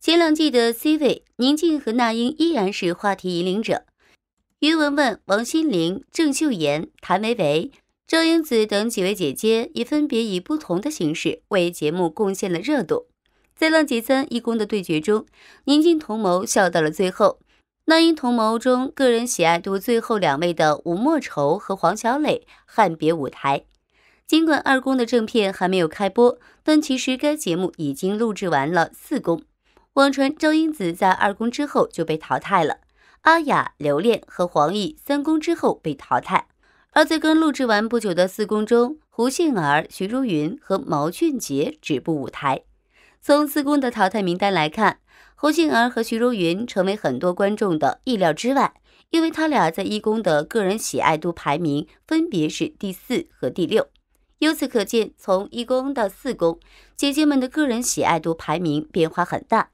前两季的 C 位宁静和那英依然是话题引领者，于文文、王心凌、郑秀妍、谭维维、赵英子等几位姐姐也分别以不同的形式为节目贡献了热度。在浪姐三一公的对决中，宁静同谋笑到了最后。《那英同谋》中个人喜爱度最后两位的吴莫愁和黄小蕾，汉别舞台。尽管二宫的正片还没有开播，但其实该节目已经录制完了四宫。网传赵英子在二宫之后就被淘汰了，阿雅、刘恋和黄奕三宫之后被淘汰。而在刚录制完不久的四宫中，胡杏儿、徐如云和毛俊杰止步舞台。从四宫的淘汰名单来看。胡杏儿和徐如云成为很多观众的意料之外，因为他俩在一宫的个人喜爱度排名分别是第四和第六。由此可见，从一宫到四宫，姐姐们的个人喜爱度排名变化很大。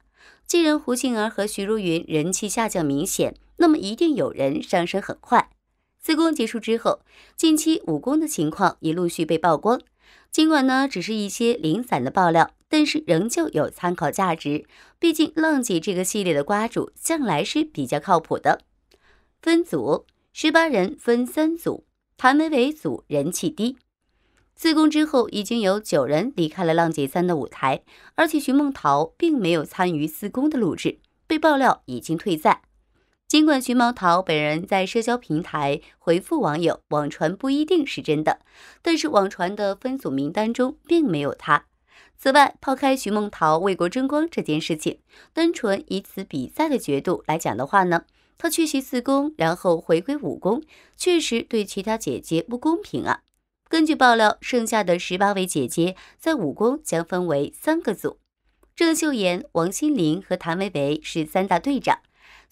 既然胡杏儿和徐如云人气下降明显，那么一定有人上升很快。四宫结束之后，近期五宫的情况也陆续被曝光。尽管呢，只是一些零散的爆料，但是仍旧有参考价值。毕竟《浪姐》这个系列的瓜主向来是比较靠谱的。分组，十八人分三组，谭维维组人气低。自宫之后，已经有九人离开了《浪姐三》的舞台，而且徐梦桃并没有参与自宫的录制，被爆料已经退赛。尽管徐梦桃本人在社交平台回复网友，网传不一定是真的，但是网传的分组名单中并没有她。此外，抛开徐梦桃为国争光这件事情，单纯以此比赛的角度来讲的话呢，她缺席四宫，然后回归五宫，确实对其他姐姐不公平啊。根据爆料，剩下的十八位姐姐在五宫将分为三个组，郑秀妍、王心凌和谭维维是三大队长。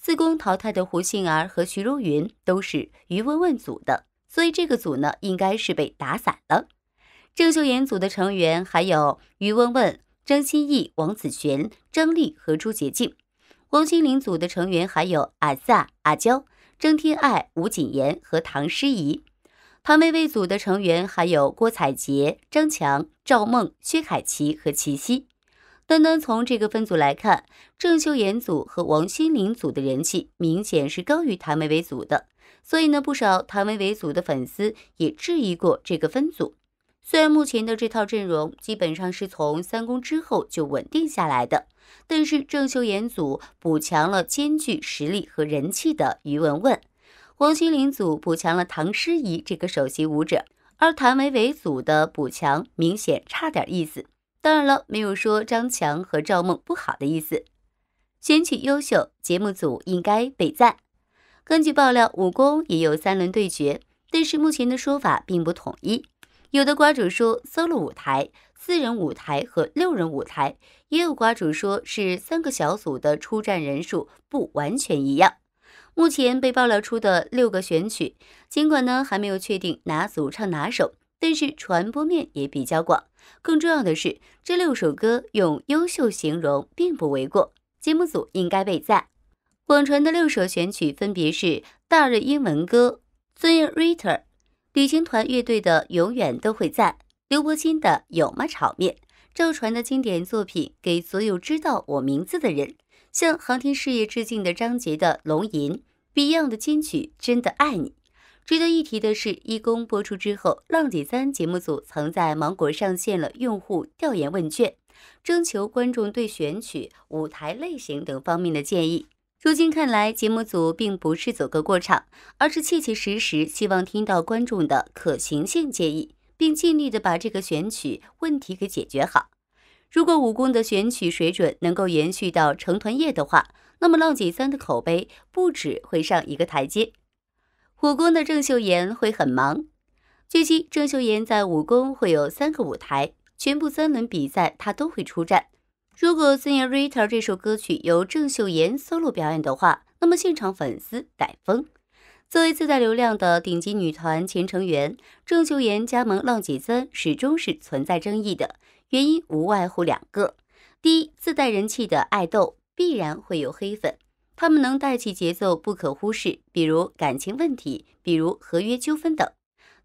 四宫淘汰的胡杏儿和徐如云都是于文文组的，所以这个组呢应该是被打散了。郑秀妍组的成员还有于文文、张歆艺、王子璇、张俪和朱洁静。王心凌组的成员还有阿 sa、阿娇、张天爱、吴谨言和唐诗怡。唐薇薇组的成员还有郭采洁、张强、赵梦、薛凯琪和齐溪。单单从这个分组来看，郑秀妍组和王心凌组的人气明显是高于谭维维组的，所以呢，不少谭维维组的粉丝也质疑过这个分组。虽然目前的这套阵容基本上是从三公之后就稳定下来的，但是郑秀妍组补强了兼具实力和人气的于文文，王心凌组补强了唐诗怡这个首席舞者，而谭维维组的补强明显差点意思。当然了，没有说张强和赵梦不好的意思。选取优秀，节目组应该被赞。根据爆料，五公也有三轮对决，但是目前的说法并不统一。有的瓜主说 solo 舞台、四人舞台和六人舞台，也有瓜主说是三个小组的出战人数不完全一样。目前被爆料出的六个选曲，尽管呢还没有确定哪组唱哪首。但是传播面也比较广，更重要的是，这六首歌用优秀形容并不为过。节目组应该被赞。网传的六首选曲分别是：大热英文歌《Zion》、r i t e r 旅行团乐队的《永远都会在》、刘伯钦的《有吗炒面》、赵传的经典作品《给所有知道我名字的人》、向航天事业致敬的张杰的《龙吟》、Beyond 的金曲《真的爱你》。值得一提的是，一公播出之后，《浪姐三》节目组曾在芒果上线了用户调研问卷，征求观众对选曲、舞台类型等方面的建议。如今看来，节目组并不是走个过场，而是切切实实希望听到观众的可行性建议，并尽力的把这个选曲问题给解决好。如果武功的选曲水准能够延续到成团夜的话，那么《浪姐三》的口碑不止会上一个台阶。武功的郑秀妍会很忙。据悉，郑秀妍在武功会有三个舞台，全部三轮比赛她都会出战。如果《Sing Rater》这首歌曲由郑秀妍 solo 表演的话，那么现场粉丝待疯。作为自带流量的顶级女团前成员，郑秀妍加盟浪姐三始终是存在争议的，原因无外乎两个：第一，自带人气的爱豆必然会有黑粉。他们能带起节奏，不可忽视，比如感情问题，比如合约纠纷等。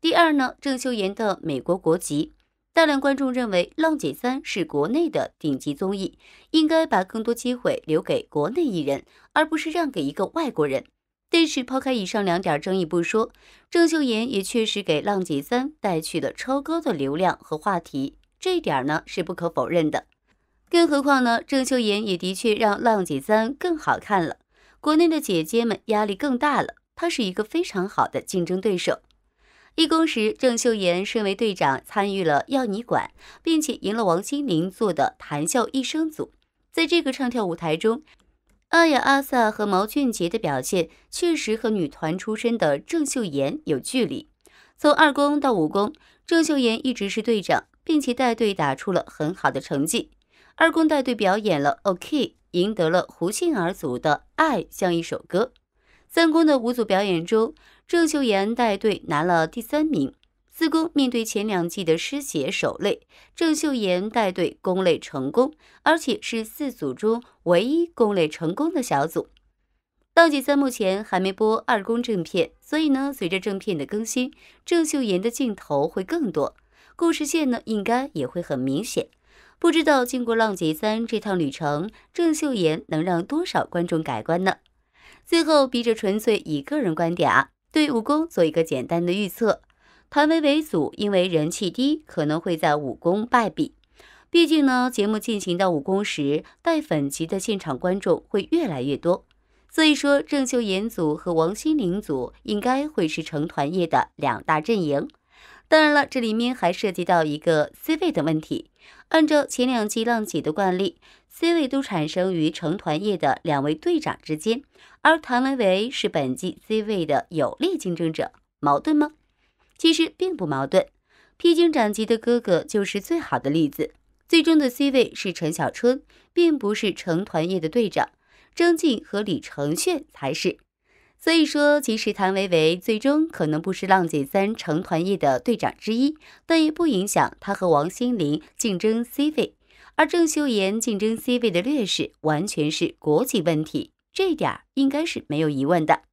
第二呢，郑秀妍的美国国籍，大量观众认为《浪姐三》是国内的顶级综艺，应该把更多机会留给国内艺人，而不是让给一个外国人。但是抛开以上两点争议不说，郑秀妍也确实给《浪姐三》带去了超高的流量和话题，这点呢是不可否认的。更何况呢，郑秀妍也的确让《浪姐三》更好看了。国内的姐姐们压力更大了。她是一个非常好的竞争对手。一公时，郑秀妍身为队长参与了要你管，并且赢了王心凌做的谈笑一生组。在这个唱跳舞台中，阿雅、阿萨和毛俊杰的表现确实和女团出身的郑秀妍有距离。从二公到五公，郑秀妍一直是队长，并且带队打出了很好的成绩。二公带队表演了 OK。赢得了胡杏儿组的《爱像一首歌》，三公的五组表演中，郑秀妍带队拿了第三名。四公面对前两季的失血守擂，郑秀妍带队攻擂成功，而且是四组中唯一攻擂成功的小组。倒计三目前还没播二公正片，所以呢，随着正片的更新，郑秀妍的镜头会更多，故事线呢应该也会很明显。不知道经过《浪姐三》这趟旅程，郑秀妍能让多少观众改观呢？最后，笔者纯粹以个人观点啊，对武功做一个简单的预测：团维为组，因为人气低，可能会在武功败笔。毕竟呢，节目进行到武功时，带粉级的现场观众会越来越多。所以说，郑秀妍组和王心凌组应该会是成团夜的两大阵营。当然了，这里面还涉及到一个 C 位的问题。按照前两季浪姐的惯例，C 位都产生于成团夜的两位队长之间，而谭维维是本季 C 位的有力竞争者，矛盾吗？其实并不矛盾。披荆斩棘的哥哥就是最好的例子。最终的 C 位是陈小春，并不是成团夜的队长张晋和李承铉才是。所以说，即使谭维维最终可能不是浪姐三成团夜的队长之一，但也不影响她和王心凌竞争 C 位。而郑秀妍竞争 C 位的劣势完全是国籍问题，这点应该是没有疑问的。